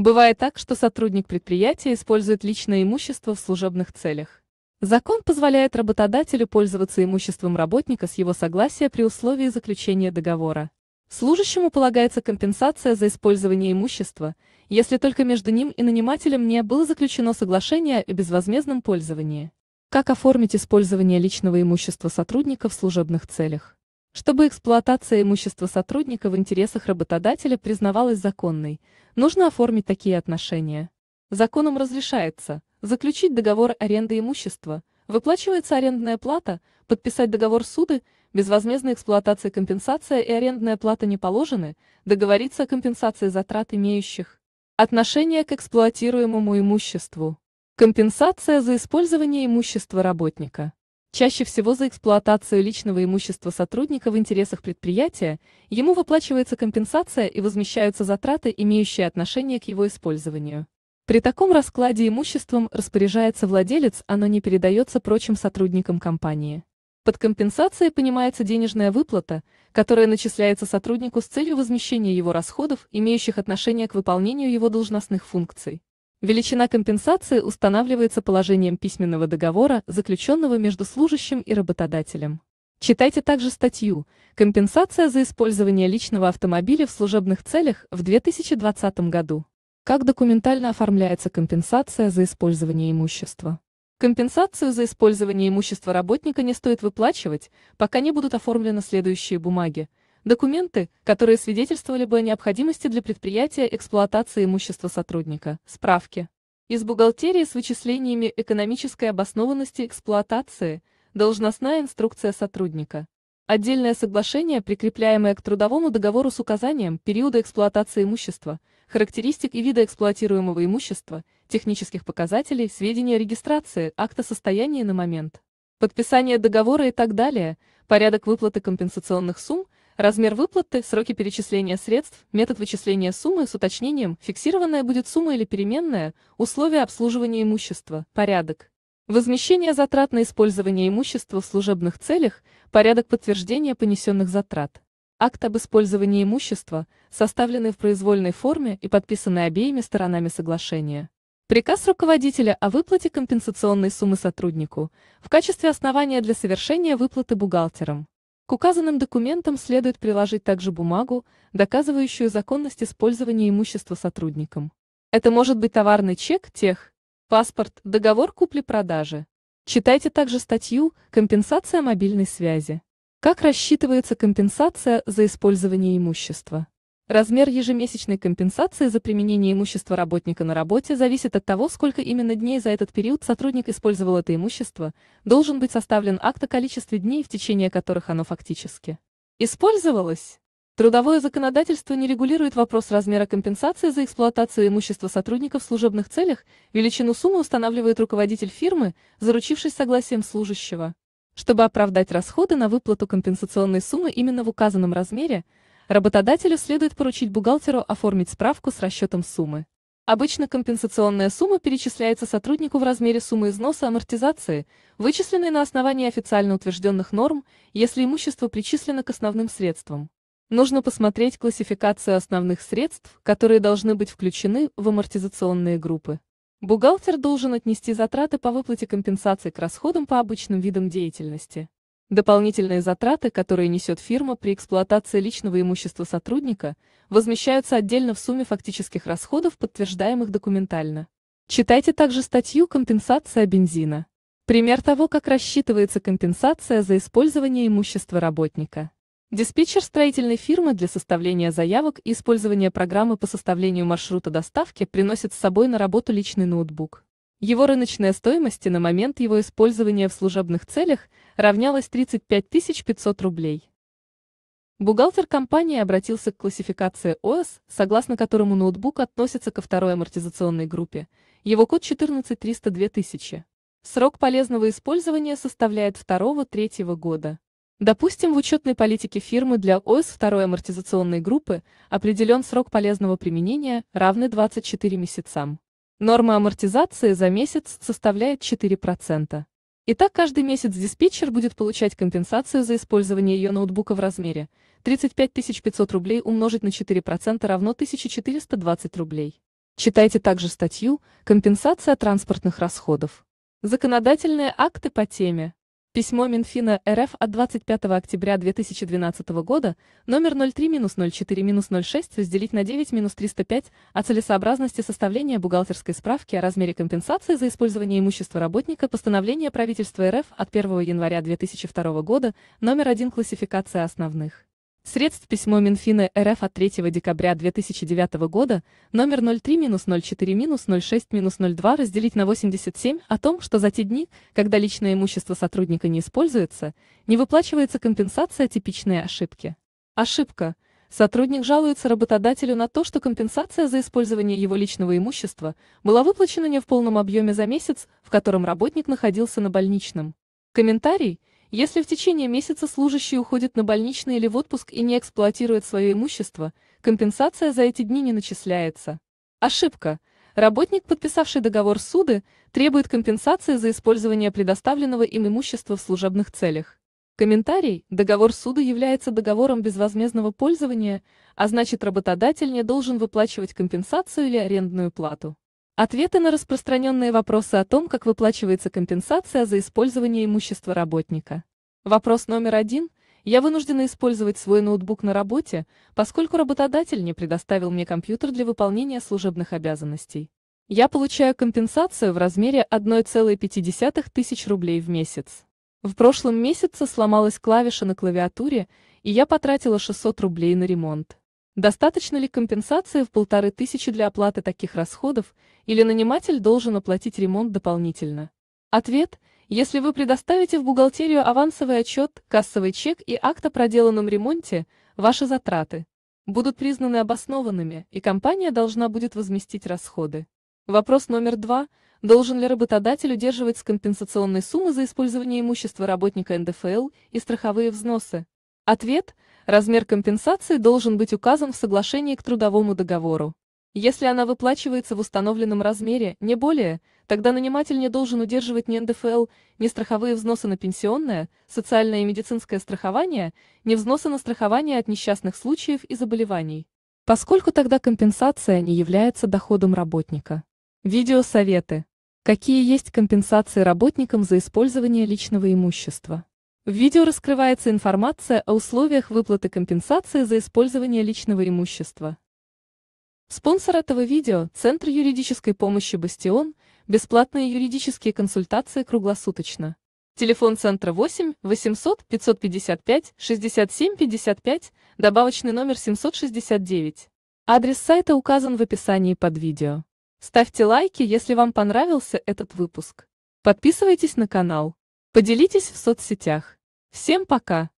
Бывает так, что сотрудник предприятия использует личное имущество в служебных целях. Закон позволяет работодателю пользоваться имуществом работника с его согласия при условии заключения договора. Служащему полагается компенсация за использование имущества, если только между ним и нанимателем не было заключено соглашение о безвозмездном пользовании. Как оформить использование личного имущества сотрудника в служебных целях? Чтобы эксплуатация имущества сотрудника в интересах работодателя признавалась законной, нужно оформить такие отношения. Законом разрешается заключить договор аренды имущества, выплачивается арендная плата, подписать договор суды, безвозмездная эксплуатация компенсация и арендная плата не положены, договориться о компенсации затрат имеющих. Отношение к эксплуатируемому имуществу. Компенсация за использование имущества работника. Чаще всего за эксплуатацию личного имущества сотрудника в интересах предприятия ему выплачивается компенсация и возмещаются затраты, имеющие отношение к его использованию. При таком раскладе имуществом распоряжается владелец, оно а не передается прочим сотрудникам компании. Под компенсацией понимается денежная выплата, которая начисляется сотруднику с целью возмещения его расходов, имеющих отношение к выполнению его должностных функций. Величина компенсации устанавливается положением письменного договора, заключенного между служащим и работодателем. Читайте также статью «Компенсация за использование личного автомобиля в служебных целях в 2020 году». Как документально оформляется компенсация за использование имущества? Компенсацию за использование имущества работника не стоит выплачивать, пока не будут оформлены следующие бумаги – документы, которые свидетельствовали бы о необходимости для предприятия эксплуатации имущества сотрудника, справки. Из бухгалтерии с вычислениями экономической обоснованности эксплуатации, должностная инструкция сотрудника. Отдельное соглашение, прикрепляемое к трудовому договору с указанием периода эксплуатации имущества, характеристик и вида эксплуатируемого имущества, технических показателей, сведения о регистрации, акта состояния на момент подписание договора и так далее, порядок выплаты компенсационных сумм – Размер выплаты, сроки перечисления средств, метод вычисления суммы с уточнением, фиксированная будет сумма или переменная, условия обслуживания имущества, порядок. Возмещение затрат на использование имущества в служебных целях, порядок подтверждения понесенных затрат. Акт об использовании имущества, составленный в произвольной форме и подписанный обеими сторонами соглашения. Приказ руководителя о выплате компенсационной суммы сотруднику в качестве основания для совершения выплаты бухгалтером. К указанным документам следует приложить также бумагу, доказывающую законность использования имущества сотрудником. Это может быть товарный чек, тех, паспорт, договор купли-продажи. Читайте также статью «Компенсация мобильной связи». Как рассчитывается компенсация за использование имущества? Размер ежемесячной компенсации за применение имущества работника на работе зависит от того, сколько именно дней за этот период сотрудник использовал это имущество, должен быть составлен акт о количестве дней, в течение которых оно фактически использовалось. Трудовое законодательство не регулирует вопрос размера компенсации за эксплуатацию имущества сотрудников в служебных целях, величину суммы устанавливает руководитель фирмы, заручившись согласием служащего. Чтобы оправдать расходы на выплату компенсационной суммы именно в указанном размере, работодателю следует поручить бухгалтеру оформить справку с расчетом суммы. Обычно компенсационная сумма перечисляется сотруднику в размере суммы износа амортизации, вычисленной на основании официально утвержденных норм, если имущество причислено к основным средствам. Нужно посмотреть классификацию основных средств, которые должны быть включены в амортизационные группы. Бухгалтер должен отнести затраты по выплате компенсации к расходам по обычным видам деятельности. Дополнительные затраты, которые несет фирма при эксплуатации личного имущества сотрудника, возмещаются отдельно в сумме фактических расходов, подтверждаемых документально. Читайте также статью «Компенсация бензина». Пример того, как рассчитывается компенсация за использование имущества работника. Диспетчер строительной фирмы для составления заявок и использования программы по составлению маршрута доставки приносит с собой на работу личный ноутбук. Его рыночная стоимость на момент его использования в служебных целях равнялась 35 500 рублей. Бухгалтер компании обратился к классификации ОС, согласно которому ноутбук относится ко второй амортизационной группе. Его код 14302 Срок полезного использования составляет 2-3 года. Допустим, в учетной политике фирмы для ОС второй амортизационной группы определен срок полезного применения, равный 24 месяцам. Норма амортизации за месяц составляет 4%. Итак, каждый месяц диспетчер будет получать компенсацию за использование ее ноутбука в размере 35 500 рублей умножить на 4% равно 1420 рублей. Читайте также статью «Компенсация транспортных расходов». Законодательные акты по теме. Письмо Минфина РФ от 25 октября 2012 года, номер 03-04-06, разделить на 9-305, о целесообразности составления бухгалтерской справки о размере компенсации за использование имущества работника постановление правительства РФ от 1 января 2002 года, номер 1 классификация основных средств письмо Минфина РФ от 3 декабря 2009 года номер 03-04-06-02 разделить на 87 о том, что за те дни, когда личное имущество сотрудника не используется, не выплачивается компенсация типичные ошибки. Ошибка. Сотрудник жалуется работодателю на то, что компенсация за использование его личного имущества была выплачена не в полном объеме за месяц, в котором работник находился на больничном. Комментарий – если в течение месяца служащий уходит на больничный или в отпуск и не эксплуатирует свое имущество, компенсация за эти дни не начисляется. Ошибка. Работник, подписавший договор суды, требует компенсации за использование предоставленного им имущества в служебных целях. Комментарий. Договор суда является договором безвозмездного пользования, а значит работодатель не должен выплачивать компенсацию или арендную плату. Ответы на распространенные вопросы о том, как выплачивается компенсация за использование имущества работника. Вопрос номер один. Я вынуждена использовать свой ноутбук на работе, поскольку работодатель не предоставил мне компьютер для выполнения служебных обязанностей. Я получаю компенсацию в размере 1,5 тысяч рублей в месяц. В прошлом месяце сломалась клавиша на клавиатуре, и я потратила 600 рублей на ремонт. Достаточно ли компенсации в полторы тысячи для оплаты таких расходов, или наниматель должен оплатить ремонт дополнительно? Ответ – если вы предоставите в бухгалтерию авансовый отчет, кассовый чек и акт о проделанном ремонте, ваши затраты будут признаны обоснованными, и компания должна будет возместить расходы. Вопрос номер два – должен ли работодатель удерживать с компенсационной суммы за использование имущества работника НДФЛ и страховые взносы? Ответ – размер компенсации должен быть указан в соглашении к трудовому договору. Если она выплачивается в установленном размере, не более, тогда наниматель не должен удерживать ни НДФЛ, ни страховые взносы на пенсионное, социальное и медицинское страхование, ни взносы на страхование от несчастных случаев и заболеваний. Поскольку тогда компенсация не является доходом работника. Видеосоветы. Какие есть компенсации работникам за использование личного имущества? В видео раскрывается информация о условиях выплаты компенсации за использование личного имущества. Спонсор этого видео – Центр юридической помощи «Бастион», бесплатные юридические консультации круглосуточно. Телефон центра 8 800 555 67 55, добавочный номер 769. Адрес сайта указан в описании под видео. Ставьте лайки, если вам понравился этот выпуск. Подписывайтесь на канал. Поделитесь в соцсетях. Всем пока!